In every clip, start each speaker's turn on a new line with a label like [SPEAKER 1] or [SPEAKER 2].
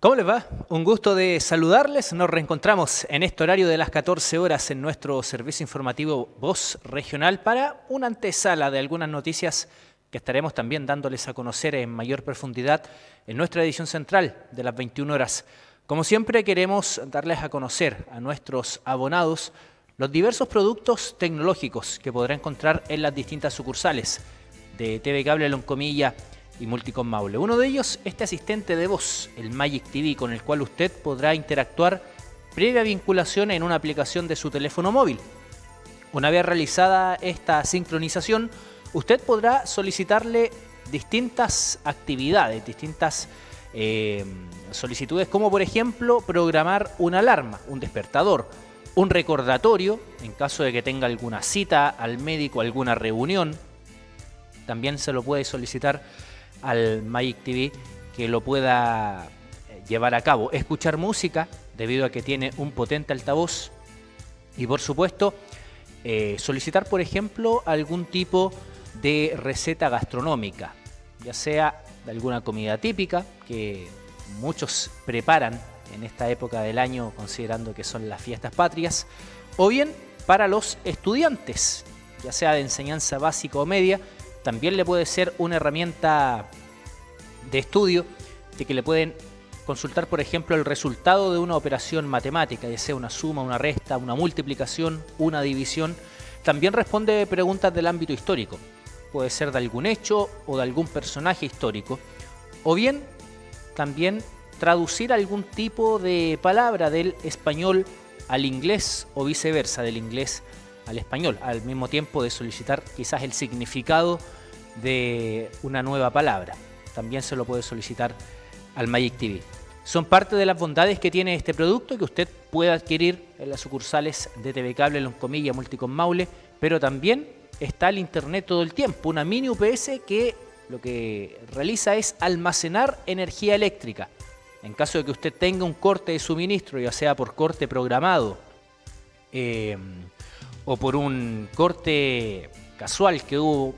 [SPEAKER 1] ¿Cómo les va? Un gusto de saludarles. Nos reencontramos en este horario de las 14 horas en nuestro servicio informativo Voz Regional para una antesala de algunas noticias que estaremos también dándoles a conocer en mayor profundidad en nuestra edición central de las 21 horas. Como siempre queremos darles a conocer a nuestros abonados los diversos productos tecnológicos que podrá encontrar en las distintas sucursales de TV Cable Loncomilla y Uno de ellos, este asistente de voz, el Magic TV, con el cual usted podrá interactuar previa vinculación en una aplicación de su teléfono móvil. Una vez realizada esta sincronización, usted podrá solicitarle distintas actividades, distintas eh, solicitudes, como por ejemplo programar una alarma, un despertador, un recordatorio en caso de que tenga alguna cita al médico, alguna reunión. También se lo puede solicitar al Magic TV que lo pueda eh, llevar a cabo. Escuchar música, debido a que tiene un potente altavoz. Y por supuesto, eh, solicitar, por ejemplo, algún tipo de receta gastronómica, ya sea de alguna comida típica que muchos preparan en esta época del año, considerando que son las fiestas patrias, o bien para los estudiantes, ya sea de enseñanza básica o media, también le puede ser una herramienta de estudio de que le pueden consultar, por ejemplo, el resultado de una operación matemática, ya sea una suma, una resta, una multiplicación, una división. También responde preguntas del ámbito histórico. Puede ser de algún hecho o de algún personaje histórico. O bien también traducir algún tipo de palabra del español al inglés o viceversa, del inglés al español, al mismo tiempo de solicitar quizás el significado de una nueva palabra. También se lo puede solicitar al Magic TV. Son parte de las bondades que tiene este producto que usted puede adquirir en las sucursales de TV Cable, Loncomilla, comillas Maule, pero también está el Internet todo el tiempo, una mini UPS que lo que realiza es almacenar energía eléctrica. En caso de que usted tenga un corte de suministro, ya sea por corte programado eh, o por un corte casual que hubo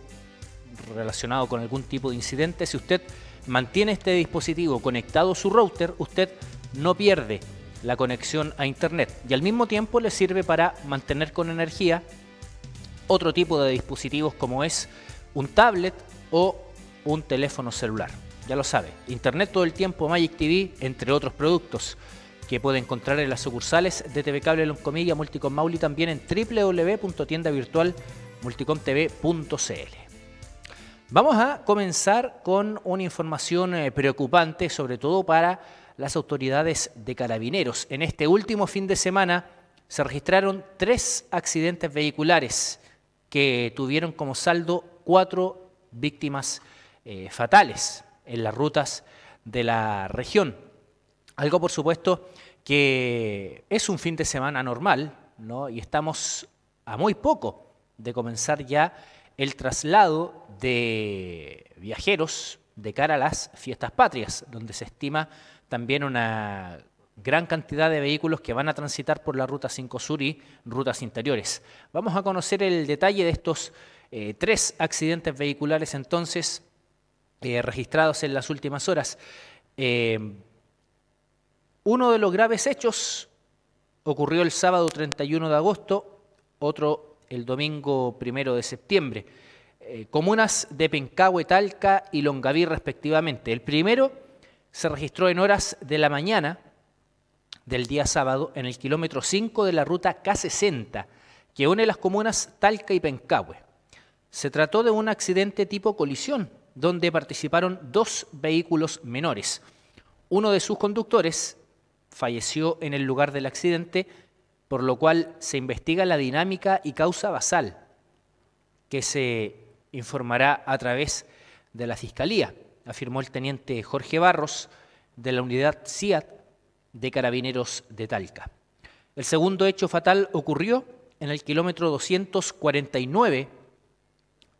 [SPEAKER 1] relacionado con algún tipo de incidente, si usted mantiene este dispositivo conectado a su router, usted no pierde la conexión a Internet y al mismo tiempo le sirve para mantener con energía otro tipo de dispositivos como es un tablet o un teléfono celular. Ya lo sabe, Internet todo el tiempo, Magic TV, entre otros productos que puede encontrar en las sucursales de TV Cable Loncomilla, Multicom Mauli, también en www.tiendavirtualmulticomtv.cl. Vamos a comenzar con una información eh, preocupante, sobre todo para las autoridades de carabineros. En este último fin de semana se registraron tres accidentes vehiculares que tuvieron como saldo cuatro víctimas eh, fatales en las rutas de la región. Algo, por supuesto, que es un fin de semana normal, ¿no? Y estamos a muy poco de comenzar ya el traslado de viajeros de cara a las fiestas patrias, donde se estima también una gran cantidad de vehículos que van a transitar por la Ruta 5 Sur y rutas interiores. Vamos a conocer el detalle de estos eh, tres accidentes vehiculares entonces eh, registrados en las últimas horas. Eh, uno de los graves hechos ocurrió el sábado 31 de agosto, otro el domingo primero de septiembre. Eh, comunas de Pencahue, Talca y Longaví respectivamente. El primero se registró en horas de la mañana del día sábado en el kilómetro 5 de la ruta K60 que une las comunas Talca y Pencahue. Se trató de un accidente tipo colisión donde participaron dos vehículos menores. Uno de sus conductores falleció en el lugar del accidente por lo cual se investiga la dinámica y causa basal, que se informará a través de la Fiscalía, afirmó el teniente Jorge Barros de la unidad CIAT de Carabineros de Talca. El segundo hecho fatal ocurrió en el kilómetro 249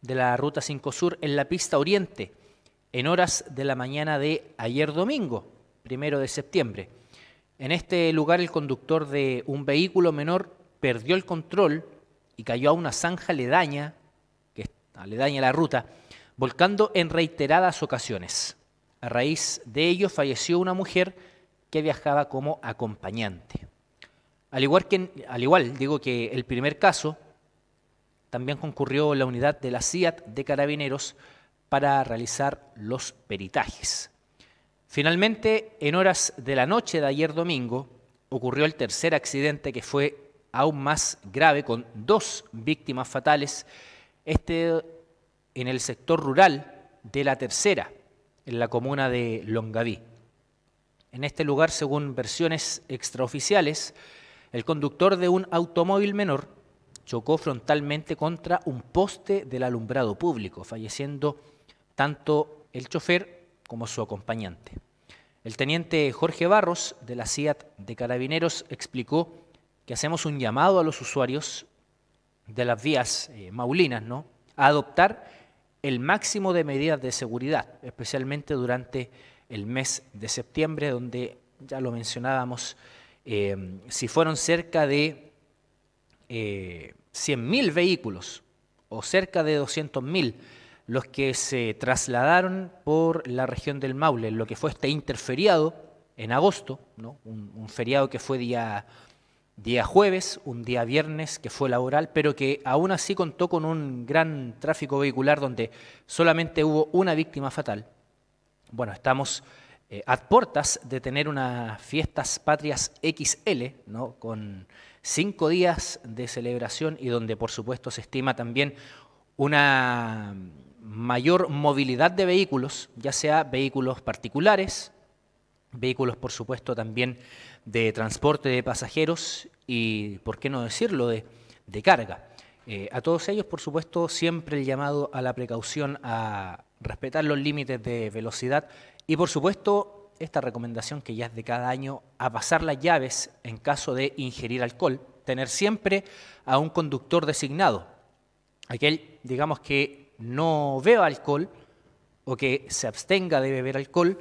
[SPEAKER 1] de la Ruta 5 Sur en la pista oriente, en horas de la mañana de ayer domingo, primero de septiembre. En este lugar el conductor de un vehículo menor perdió el control y cayó a una zanja aledaña, que es aledaña la ruta, volcando en reiteradas ocasiones. A raíz de ello falleció una mujer que viajaba como acompañante. Al igual, que, al igual digo que el primer caso, también concurrió la unidad de la CIAT de Carabineros para realizar los peritajes. Finalmente, en horas de la noche de ayer domingo, ocurrió el tercer accidente que fue aún más grave, con dos víctimas fatales, este en el sector rural de la tercera, en la comuna de Longaví. En este lugar, según versiones extraoficiales, el conductor de un automóvil menor chocó frontalmente contra un poste del alumbrado público, falleciendo tanto el chofer como su acompañante. El teniente Jorge Barros de la CIAT de Carabineros explicó que hacemos un llamado a los usuarios de las vías eh, maulinas ¿no? a adoptar el máximo de medidas de seguridad, especialmente durante el mes de septiembre, donde ya lo mencionábamos, eh, si fueron cerca de 100.000 eh, vehículos o cerca de 200.000 los que se trasladaron por la región del Maule, lo que fue este interferiado en agosto, ¿no? un, feriado que fue día, día jueves, un día viernes que fue laboral, pero que aún así contó con un gran tráfico vehicular donde solamente hubo una víctima fatal. Bueno, estamos eh, a portas de tener unas fiestas patrias XL, ¿no? con cinco días de celebración y donde por supuesto se estima también una mayor movilidad de vehículos, ya sea vehículos particulares, vehículos por supuesto también de transporte de pasajeros y, por qué no decirlo, de, carga. Eh, a todos ellos, por supuesto, siempre el llamado a la precaución, a respetar los límites de velocidad y, por supuesto, esta recomendación que ya es de cada año, a pasar las llaves en caso de ingerir alcohol, tener siempre a un conductor designado, aquel, digamos, que no beba alcohol o que se abstenga de beber alcohol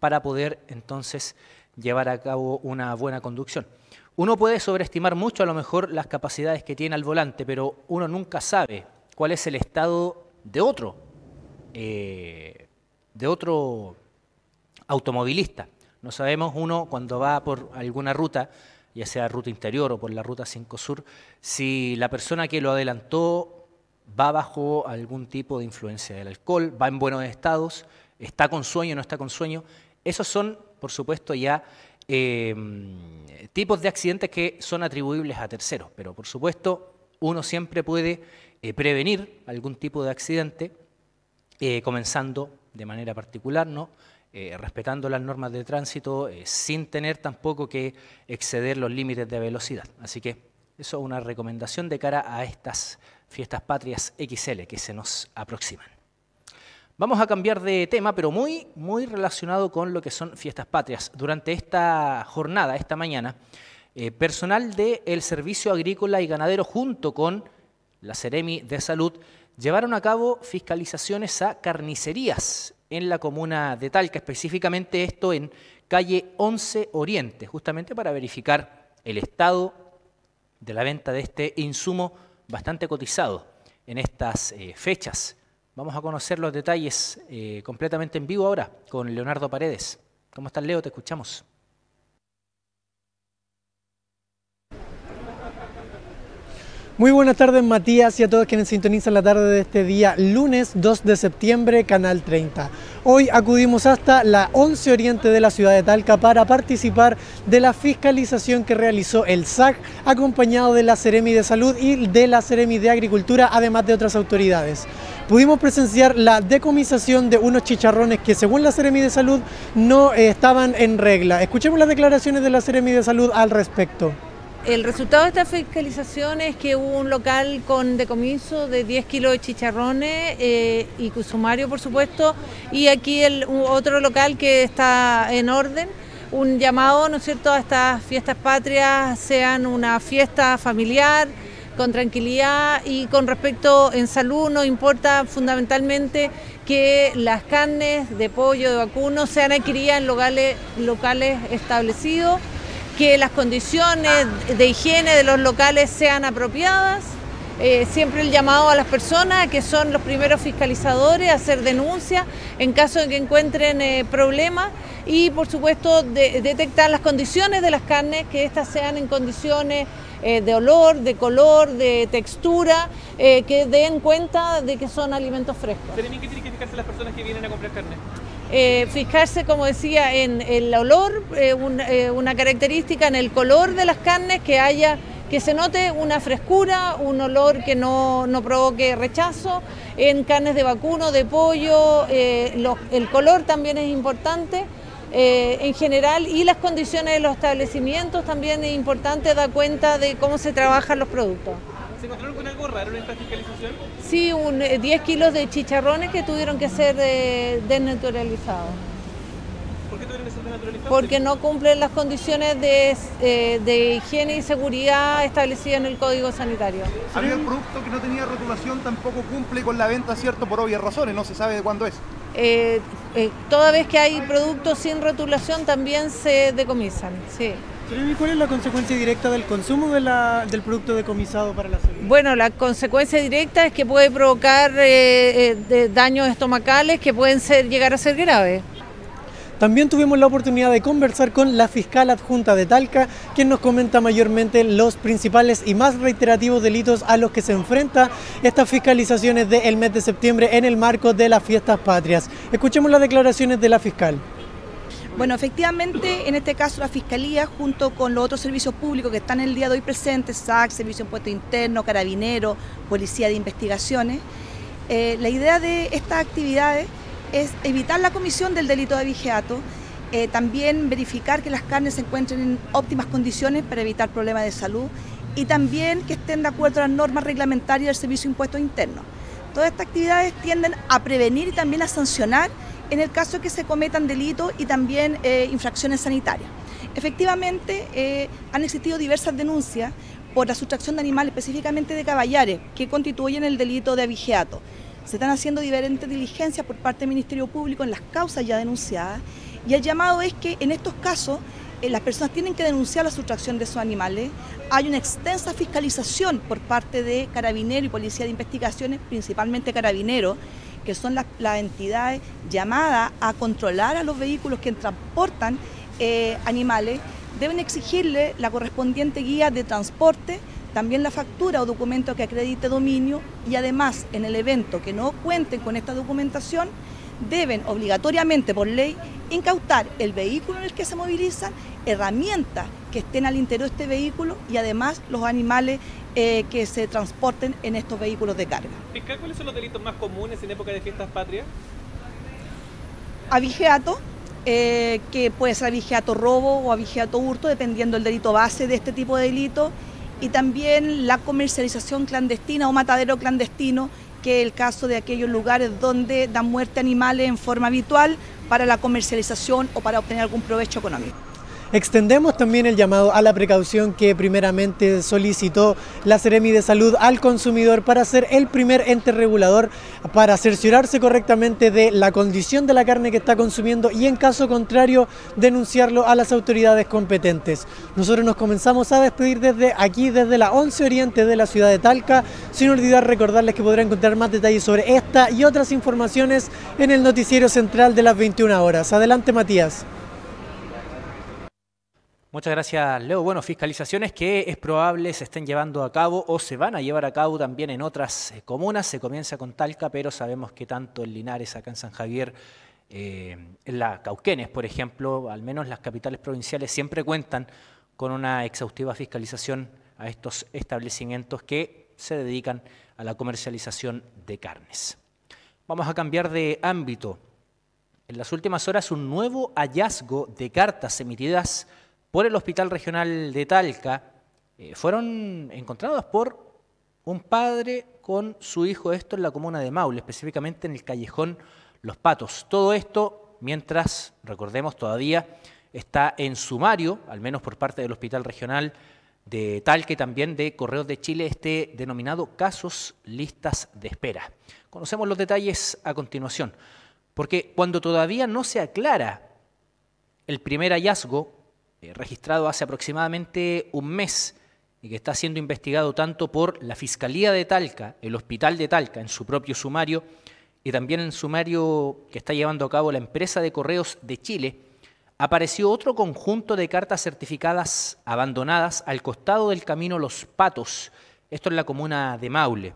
[SPEAKER 1] para poder entonces llevar a cabo una buena conducción. Uno puede sobreestimar mucho a lo mejor las capacidades que tiene al volante, pero uno nunca sabe cuál es el estado de otro, eh, de otro automovilista. No sabemos uno cuando va por alguna ruta, ya sea ruta interior o por la ruta 5 Sur, si la persona que lo adelantó va bajo algún tipo de influencia del alcohol, va en buenos estados, está con sueño, no está con sueño. Esos son, por supuesto, ya em, tipos de accidentes que son atribuibles a terceros, pero por supuesto uno siempre puede eh, prevenir algún tipo de accidente, eh, comenzando de manera particular, ¿no? Eh, respetando las normas de tránsito, sin tener tampoco que exceder los límites de velocidad. Así que eso es una recomendación de cara a estas fiestas patrias XL que se nos aproximan. Vamos a cambiar de tema, pero muy, muy relacionado con lo que son fiestas patrias. Durante esta jornada, esta mañana, eh, personal del Servicio Agrícola y Ganadero junto con la Ceremi de Salud llevaron a cabo fiscalizaciones a carnicerías en la comuna de Talca, específicamente esto en calle 11 Oriente, justamente para verificar el estado de la venta de este insumo bastante cotizado en estas eh, fechas. Vamos a conocer los detalles eh, completamente en vivo ahora con Leonardo Paredes. ¿Cómo estás, Leo? Te escuchamos.
[SPEAKER 2] Muy buenas tardes Matías y a todos quienes sintonizan la tarde de este día, lunes 2 de septiembre, Canal 30. Hoy acudimos hasta la 11 Oriente de la ciudad de Talca para participar de la fiscalización que realizó el SAC, acompañado de la Ceremi de Salud y de la Ceremi de Agricultura, además de otras autoridades. Pudimos presenciar la decomisación de unos chicharrones que según la Ceremi de Salud no estaban en regla. Escuchemos las declaraciones de la Ceremi de Salud al respecto.
[SPEAKER 3] El resultado de esta fiscalización es que hubo un local con decomiso de 10 kilos de chicharrones eh, y cusumario, por supuesto, y aquí el, otro local que está en orden. Un llamado, ¿no es cierto?, a estas fiestas patrias sean una fiesta familiar, con tranquilidad y con respecto en salud, nos importa fundamentalmente que las carnes de pollo, de vacuno sean adquiridas en locales, locales establecidos que las condiciones de higiene de los locales sean apropiadas. Eh, siempre el llamado a las personas que son los primeros fiscalizadores a hacer denuncias en caso de que encuentren eh, problemas y por supuesto detectar las condiciones de las carnes, que éstas sean en condiciones eh, de olor, de color, de textura, que den cuenta de que son alimentos frescos. tienen
[SPEAKER 2] que identificarse las personas que vienen a comprar carne?
[SPEAKER 3] Eh, fijarse, como decía, en el olor, eh, eh, una característica en el color de las carnes, que haya que se note una frescura, un olor que no, provoque rechazo, en carnes de vacuno, de pollo, el color también es importante. en general y las condiciones de los establecimientos también es importante dar cuenta de cómo se trabajan los productos. ¿Se encontraron con algo raro en esta fiscalización? Sí, 10 eh, kilos de chicharrones que tuvieron que ser eh, desnaturalizados. ¿Por qué tuvieron que ser desnaturalizados? Porque no cumplen las condiciones de, eh, higiene y seguridad establecidas en el Código Sanitario. Había un producto que no tenía rotulación, tampoco cumple con la venta, ¿cierto? Por obvias razones, no se sabe de cuándo es. toda vez que hay productos sin rotulación también se decomisan, sí cuál es la
[SPEAKER 2] consecuencia directa del consumo del producto decomisado para la salud?
[SPEAKER 3] Bueno, la consecuencia directa es que puede provocar eh, eh, daños estomacales que pueden llegar a ser graves.
[SPEAKER 2] También tuvimos la oportunidad de conversar con la fiscal adjunta de Talca, quien nos comenta mayormente los principales y más reiterativos delitos a los que se enfrenta estas fiscalizaciones del mes de septiembre en el marco de las fiestas patrias. Escuchemos las declaraciones de la fiscal.
[SPEAKER 4] Bueno, efectivamente, en este caso la Fiscalía, junto con los otros servicios públicos que están el día de hoy presentes, SAC, Servicio de Impuesto Interno, Carabinero, Policía de Investigaciones, eh, la idea de estas actividades es evitar la comisión del delito de vigiato, eh, también verificar que las carnes se encuentren en óptimas condiciones para evitar problemas de salud y también que estén de acuerdo a las normas reglamentarias del Servicio de Interno. Todas estas actividades tienden a prevenir y también a sancionar en el caso de que se cometan delitos y también eh, infracciones sanitarias. Efectivamente, eh, han existido diversas denuncias por la sustracción de animales, específicamente de caballares, que constituyen el delito de abigeato. Se están haciendo diferentes diligencias por parte del Ministerio Público en las causas ya denunciadas y el llamado es que en estos casos eh, las personas tienen que denunciar la sustracción de esos animales. Hay una extensa fiscalización por parte de carabineros y policía de investigaciones, principalmente carabineros que son las, entidades llamadas a controlar a los vehículos que transportan eh, animales, deben exigirle la correspondiente guía de transporte, también la factura o documento que acredite dominio y además en el evento que no cuenten con esta documentación, deben obligatoriamente por ley incautar el vehículo en el que se moviliza, herramientas que estén al interior de este vehículo y además los animales eh, que se transporten en estos vehículos de carga.
[SPEAKER 2] Fiscal, ¿cuáles son los delitos más comunes en época de fiestas patrias?
[SPEAKER 4] Abigeato, eh, que puede ser abigeato robo o abigeato hurto, dependiendo del delito base de este tipo de delito, y también la comercialización clandestina o matadero clandestino, que el caso de aquellos lugares donde dan muerte a animales en forma habitual para la comercialización o para obtener algún provecho económico.
[SPEAKER 2] Extendemos también el llamado a la precaución que primeramente solicitó la Ceremi de Salud al consumidor para ser el primer ente regulador para cerciorarse correctamente de la condición de la carne que está consumiendo y en caso contrario denunciarlo a las autoridades competentes. Nosotros nos comenzamos a despedir desde aquí, desde la 11 Oriente de la ciudad de Talca, sin olvidar recordarles que podrán encontrar más detalles sobre esta y otras informaciones en el noticiero central de las 21 horas. Adelante Matías.
[SPEAKER 1] Muchas gracias, Leo. Bueno, fiscalizaciones que es probable se estén llevando a cabo o se van a llevar a cabo también en otras eh, comunas. Se comienza con Talca, pero sabemos que tanto en Linares, acá en San Javier, eh, en la Cauquenes, por ejemplo, al menos las capitales provinciales siempre cuentan con una exhaustiva fiscalización a estos establecimientos que se dedican a la comercialización de carnes. Vamos a cambiar de ámbito. En las últimas horas, un nuevo hallazgo de cartas emitidas por el Hospital Regional de Talca, eh, fueron encontrados por un padre con su hijo, esto en la comuna de Maule, específicamente en el callejón Los Patos. Todo esto mientras, recordemos, todavía está en sumario, al menos por parte del Hospital Regional de Talca y también de Correos de Chile, este denominado casos listas de espera. Conocemos los detalles a continuación, porque cuando todavía no se aclara el primer hallazgo eh, registrado hace aproximadamente un mes y que está siendo investigado tanto por la Fiscalía de Talca, el Hospital de Talca, en su propio sumario, y también en sumario que está llevando a cabo la empresa de correos de Chile, apareció otro conjunto de cartas certificadas abandonadas al costado del camino Los Patos, esto en la comuna de Maule.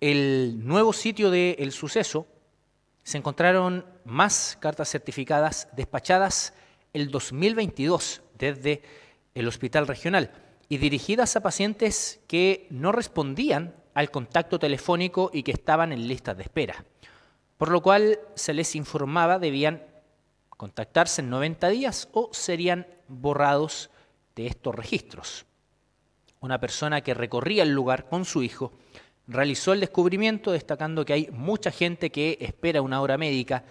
[SPEAKER 1] El nuevo sitio del el suceso se encontraron más cartas certificadas despachadas el 2022 desde el hospital regional y dirigidas a pacientes que no respondían al contacto telefónico y que estaban en listas de espera. Por lo cual se les informaba debían contactarse en 90 días o serían borrados de estos registros. Una persona que recorría el lugar con su hijo realizó el descubrimiento destacando que hay mucha gente que espera una hora médica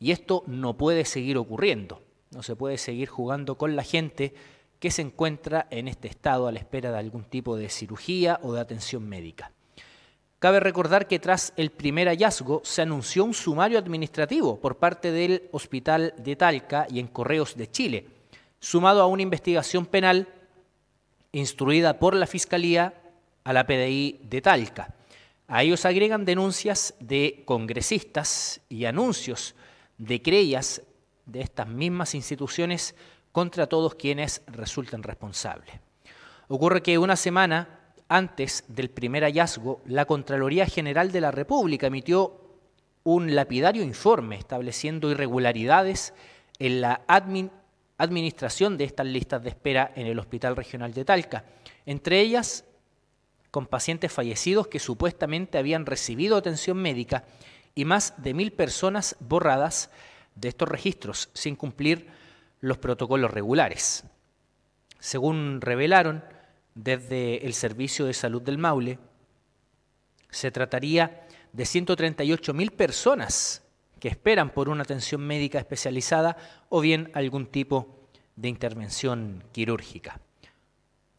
[SPEAKER 1] y esto no puede seguir ocurriendo. No se puede seguir jugando con la gente que se encuentra en este estado a la espera de algún tipo de cirugía o de atención médica. Cabe recordar que tras el primer hallazgo se anunció un sumario administrativo por parte del Hospital de Talca y en Correos de Chile, sumado a una investigación penal instruida por la Fiscalía a la PDI de Talca. A ellos agregan denuncias de congresistas y anuncios de creyas de estas mismas instituciones contra todos quienes resulten responsables. Ocurre que una semana antes del primer hallazgo, la Contraloría General de la República emitió un lapidario informe estableciendo irregularidades en la administración de estas listas de espera en el Hospital Regional de Talca, entre ellas con pacientes fallecidos que supuestamente habían recibido atención médica y más de mil personas borradas de estos registros sin cumplir los protocolos regulares. Según revelaron desde el Servicio de Salud del Maule, se trataría de 138.000 personas que esperan por una atención médica especializada o bien algún tipo de intervención quirúrgica.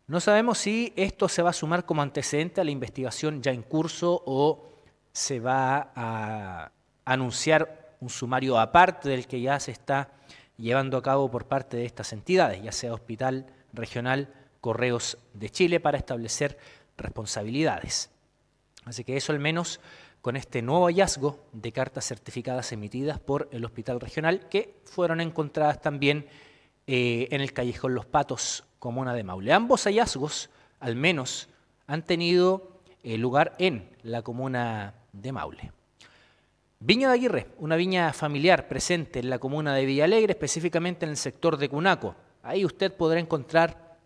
[SPEAKER 1] No sabemos si esto se va a sumar como antecedente a la investigación ya en curso o se va a anunciar un sumario aparte del que ya se está llevando a cabo por parte de estas entidades, ya sea Hospital Regional Correos de Chile, para establecer responsabilidades. Así que eso al menos con este nuevo hallazgo de cartas certificadas emitidas por el Hospital Regional, que fueron encontradas también eh, en el Callejón Los Patos, comuna de Maule. Ambos hallazgos, al menos, han tenido eh, lugar en la comuna de Maule. Viña de Aguirre, una viña familiar presente en la comuna de Villalegre, específicamente en el sector de Cunaco. Ahí usted podrá encontrar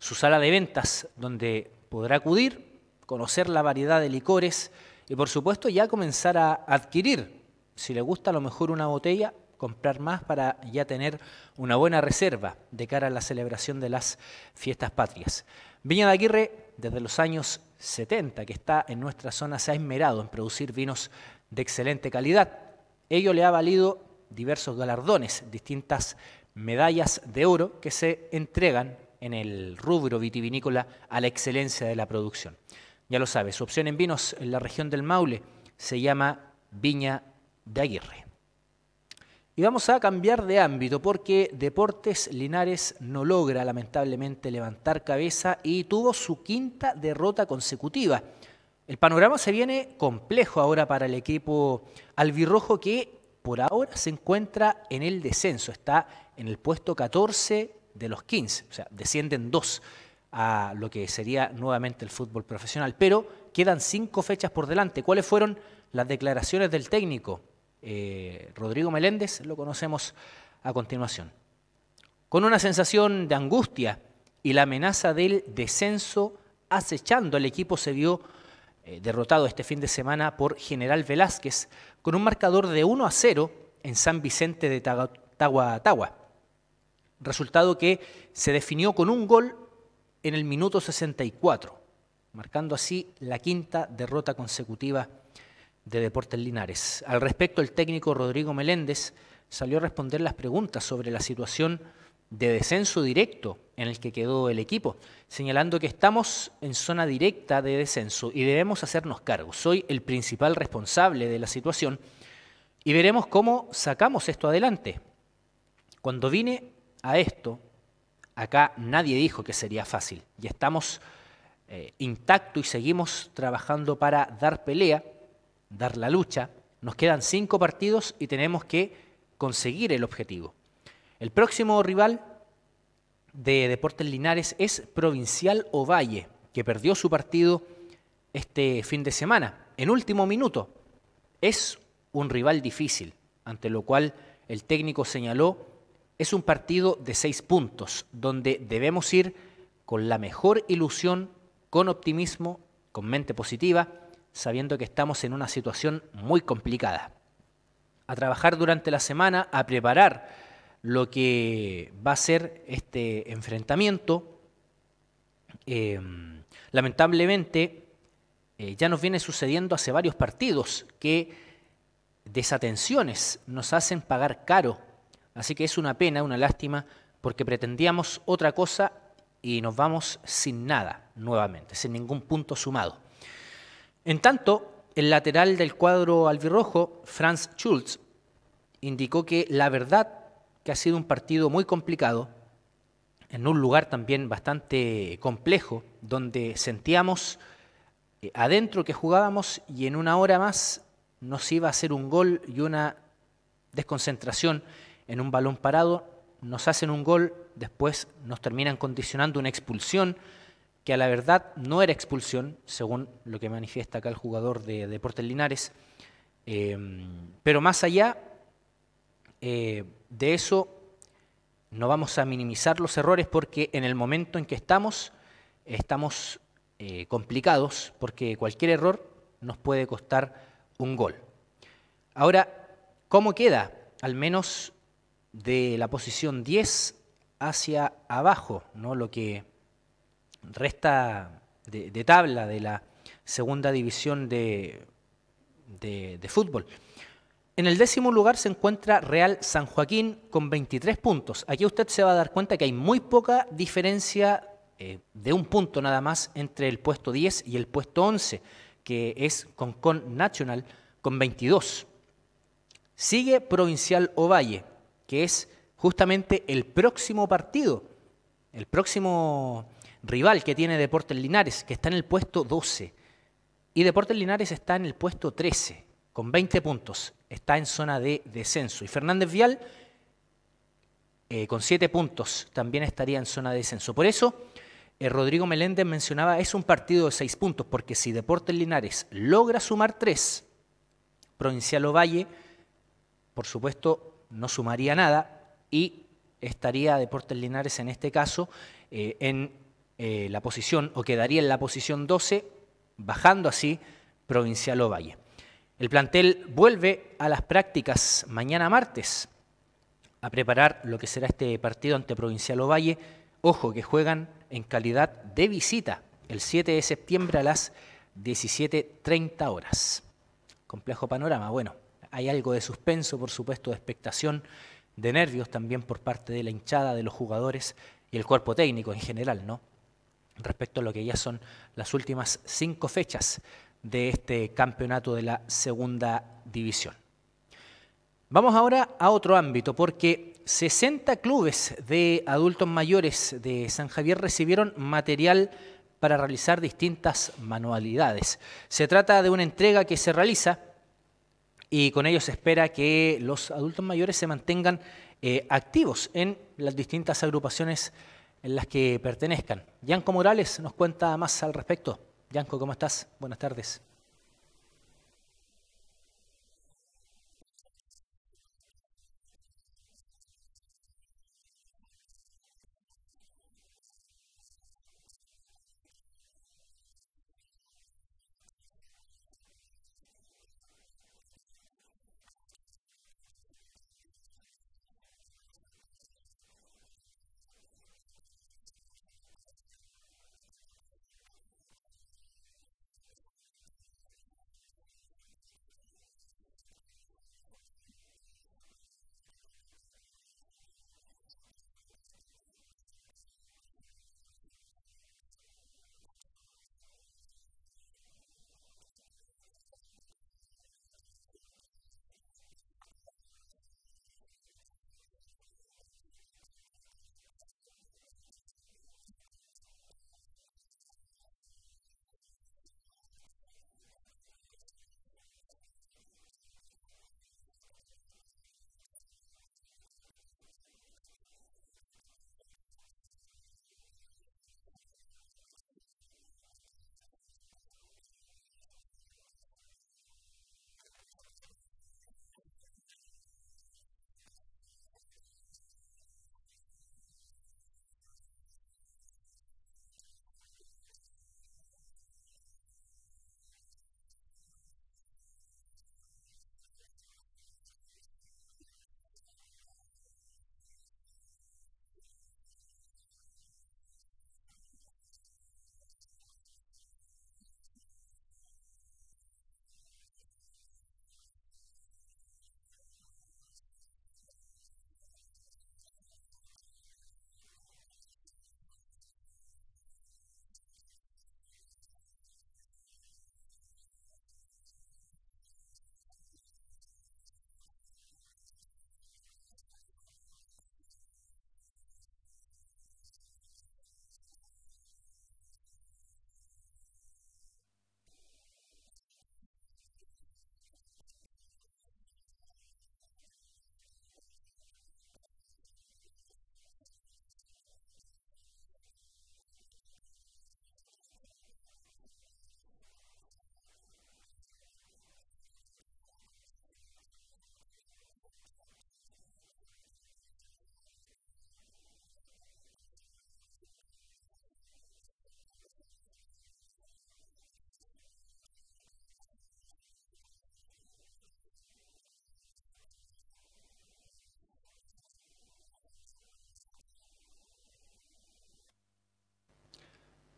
[SPEAKER 1] su sala de ventas, donde podrá acudir, conocer la variedad de licores y por supuesto ya comenzar a adquirir, si le gusta a lo mejor una botella, comprar más para ya tener una buena reserva de cara a la celebración de las fiestas patrias. Viña de Aguirre, desde los años 70, que está en nuestra zona, se ha esmerado en producir vinos de excelente calidad. Ello le ha valido diversos galardones, distintas medallas de oro que se entregan en el rubro vitivinícola a la excelencia de la producción. Ya lo sabe, su opción en vinos en la región del Maule se llama Viña de Aguirre. Y vamos a cambiar de ámbito porque Deportes Linares no logra lamentablemente levantar cabeza y tuvo su quinta derrota consecutiva el panorama se viene complejo ahora para el equipo albirrojo que por ahora se encuentra en el descenso, está en el puesto 14 de los 15, o sea, descienden dos a lo que sería nuevamente el fútbol profesional, pero quedan cinco fechas por delante. ¿Cuáles fueron las declaraciones del técnico? Eh, Rodrigo Meléndez lo conocemos a continuación. Con una sensación de angustia y la amenaza del descenso acechando, al equipo se vio eh, derrotado este fin de semana por General Velázquez con un marcador de 1 a 0 en San Vicente de Tahuatahua. Resultado que se definió con un gol en el minuto 64, marcando así la quinta derrota consecutiva de Deportes Linares. Al respecto, el técnico Rodrigo Meléndez salió a responder las preguntas sobre la situación de descenso directo en el que quedó el equipo, señalando que estamos en zona directa de descenso y debemos hacernos cargo. Soy el principal responsable de la situación y veremos cómo sacamos esto adelante. Cuando vine a esto, acá nadie dijo que sería fácil y estamos eh, intacto y seguimos trabajando para dar pelea, dar la lucha. Nos quedan cinco partidos y tenemos que conseguir el objetivo. El próximo rival de Deportes Linares es Provincial Ovalle, que perdió su partido este fin de semana, en último minuto. Es un rival difícil, ante lo cual el técnico señaló es un partido de seis puntos, donde debemos ir con la mejor ilusión, con optimismo, con mente positiva, sabiendo que estamos en una situación muy complicada. A trabajar durante la semana, a preparar lo que va a ser este enfrentamiento. Em, lamentablemente, eh, ya nos viene sucediendo hace varios partidos que desatenciones nos hacen pagar caro. Así que es una pena, una lástima, porque pretendíamos otra cosa y nos vamos sin nada nuevamente, sin ningún punto sumado. En tanto, el lateral del cuadro albirrojo, Franz Schulz, indicó que la verdad que ha sido un partido muy complicado, en un lugar también bastante complejo, donde sentíamos eh, adentro que jugábamos y en una hora más nos iba a hacer un gol y una desconcentración en un balón parado, nos hacen un gol, después nos terminan condicionando una expulsión que a la verdad no era expulsión, según lo que manifiesta acá el jugador de Deportes Linares. Em, pero más allá, eh, de eso no vamos a minimizar los errores porque en el momento en que estamos, estamos eh, complicados porque cualquier error nos puede costar un gol. Ahora, ¿cómo queda? Al menos de la posición 10 hacia abajo, ¿no? lo que resta de, tabla de la segunda división de fútbol. En el décimo lugar se encuentra Real San Joaquín con 23 puntos. Aquí usted se va a dar cuenta que hay muy poca diferencia eh, de un punto nada más entre el puesto 10 y el puesto 11, que es Concon Nacional con 22. Sigue Provincial Ovalle, que es justamente el próximo partido, el próximo rival que tiene Deportes Linares, que está en el puesto 12. Y Deportes Linares está en el puesto 13, con 20 puntos está en zona de descenso. Y Fernández Vial, eh, con siete puntos, también estaría en zona de descenso. Por eso, eh, Rodrigo Meléndez mencionaba, es un partido de seis puntos, porque si Deportes Linares logra sumar tres, Provincial Ovalle, por supuesto, no sumaría nada y estaría Deportes Linares en este caso eh, en la posición, o quedaría en la posición 12, bajando así Provincial Ovalle. El plantel vuelve a las prácticas mañana martes a preparar lo que será este partido ante Provincial Ovalle. Ojo, que juegan en calidad de visita el 7 de septiembre a las 17.30 horas. Complejo panorama. Bueno, hay algo de suspenso, por supuesto, de expectación, de nervios también por parte de la hinchada, de los jugadores y el cuerpo técnico en general, ¿no? Respecto a lo que ya son las últimas cinco fechas de este campeonato de la segunda división. Vamos ahora a otro ámbito, porque 60 clubes de adultos mayores de San Javier recibieron material para realizar distintas manualidades. Se trata de una entrega que se realiza y con ello se espera que los adultos mayores se mantengan eh, activos en las distintas agrupaciones en las que pertenezcan. Gianco Morales nos cuenta más al respecto. Yanko, ¿cómo estás? Buenas tardes.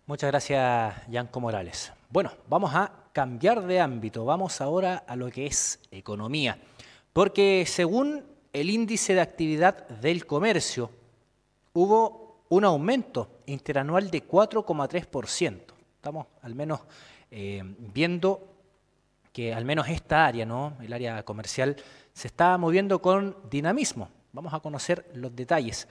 [SPEAKER 1] Muchas gracias, Yanco Morales. Bueno, vamos a cambiar de ámbito, vamos ahora a lo que es economía, porque según el índice de actividad del comercio, hubo un aumento interanual de 4,3%. Estamos al menos eh, viendo que al menos esta área, ¿no? el área comercial, se está moviendo con dinamismo. Vamos a conocer los detalles.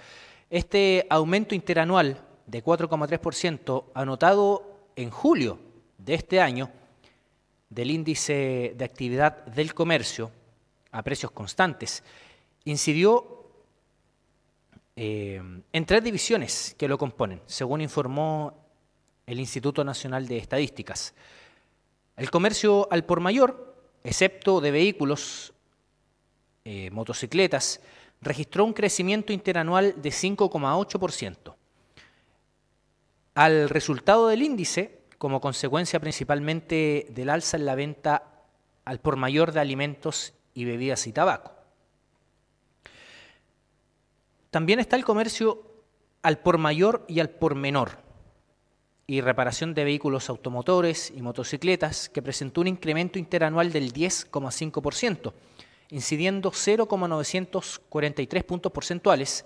[SPEAKER 1] Este aumento interanual de 4,3% anotado en julio de este año del índice de actividad del comercio a precios constantes incidió eh, en tres divisiones que lo componen, según informó el Instituto Nacional de Estadísticas. El comercio al por mayor, excepto de vehículos, eh, motocicletas, registró un crecimiento interanual de 5,8% al resultado del índice, como consecuencia principalmente del alza en la venta al por mayor de alimentos y bebidas y tabaco. También está el comercio al por mayor y al por menor y reparación de vehículos automotores y motocicletas que presentó un incremento interanual del 10,5%, incidiendo 0,943 puntos porcentuales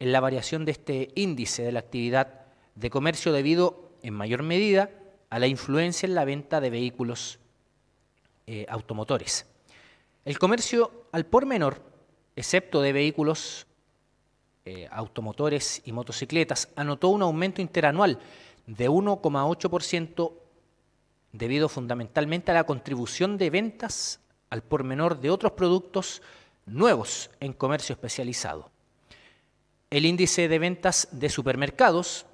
[SPEAKER 1] en la variación de este índice de la actividad de comercio debido en mayor medida a la influencia en la venta de vehículos eh, automotores. El comercio al por menor, excepto de vehículos eh, automotores y motocicletas, anotó un aumento interanual de 1,8% debido fundamentalmente a la contribución de ventas al por menor de otros productos nuevos en comercio especializado. El índice de ventas de supermercados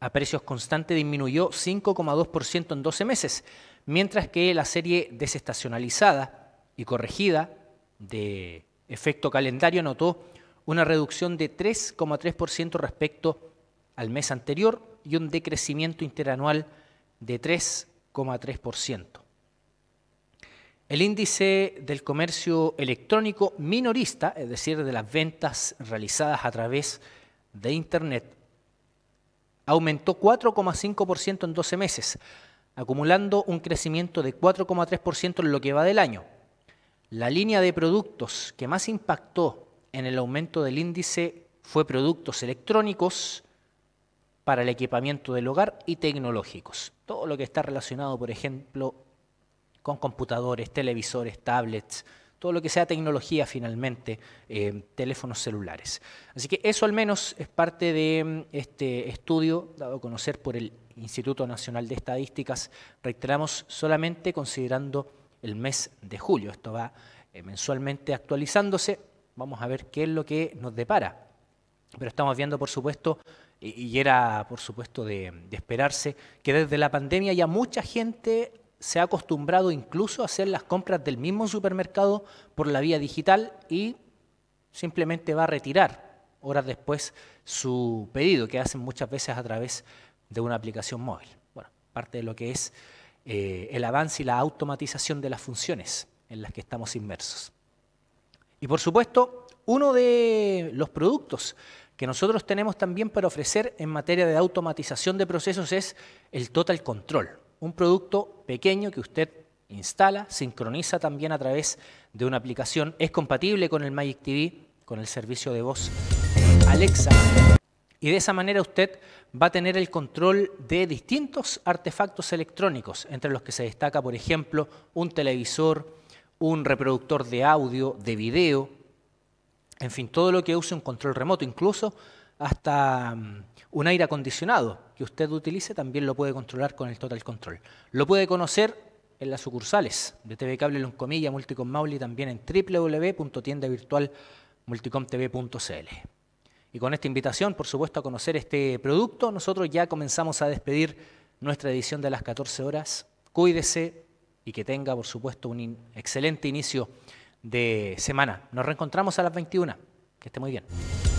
[SPEAKER 1] a precios constantes disminuyó 5,2% en 12 meses, mientras que la serie desestacionalizada y corregida de efecto calendario notó una reducción de 3,3% respecto al mes anterior y un decrecimiento interanual de 3,3%. El índice del comercio electrónico minorista, es decir, de las ventas realizadas a través de Internet, aumentó 4,5% en 12 meses, acumulando un crecimiento de 4,3% en lo que va del año. La línea de productos que más impactó en el aumento del índice fue productos electrónicos para el equipamiento del hogar y tecnológicos. Todo lo que está relacionado, por ejemplo, con computadores, televisores, tablets, todo lo que sea tecnología finalmente, eh, teléfonos celulares. Así que eso al menos es parte de mm, este estudio dado a conocer por el Instituto Nacional de Estadísticas, reiteramos solamente considerando el mes de julio. Esto va eh, mensualmente actualizándose, vamos a ver qué es lo que nos depara. Pero estamos viendo, por supuesto, y era, por supuesto, de, de esperarse, que desde la pandemia ya mucha gente se ha acostumbrado incluso a hacer las compras del mismo supermercado por la vía digital y simplemente va a retirar horas después su pedido, que hacen muchas veces a través de una aplicación móvil. Bueno, parte de lo que es eh, el avance y la automatización de las funciones en las que estamos inmersos. Y por supuesto, uno de los productos que nosotros tenemos también para ofrecer en materia de automatización de procesos es el total control un producto pequeño que usted instala, sincroniza también a través de una aplicación, es compatible con el Magic TV, con el servicio de voz Alexa. Y de esa manera usted va a tener el control de distintos artefactos electrónicos, entre los que se destaca, por ejemplo, un televisor, un reproductor de audio, de video, en fin, todo lo que use un control remoto, incluso hasta mm, un aire acondicionado que usted utilice también lo puede controlar con el Total Control. Lo puede conocer en las sucursales de TV Cable Loncomilla, Multicom maui también en www.tiendavirtualmulticomtv.cl. Y con esta invitación, por supuesto, a conocer este producto, nosotros ya comenzamos a despedir nuestra edición de las 14 horas. Cuídese y que tenga, por supuesto, un excelente inicio de semana. Nos reencontramos a las 21. Que esté muy bien.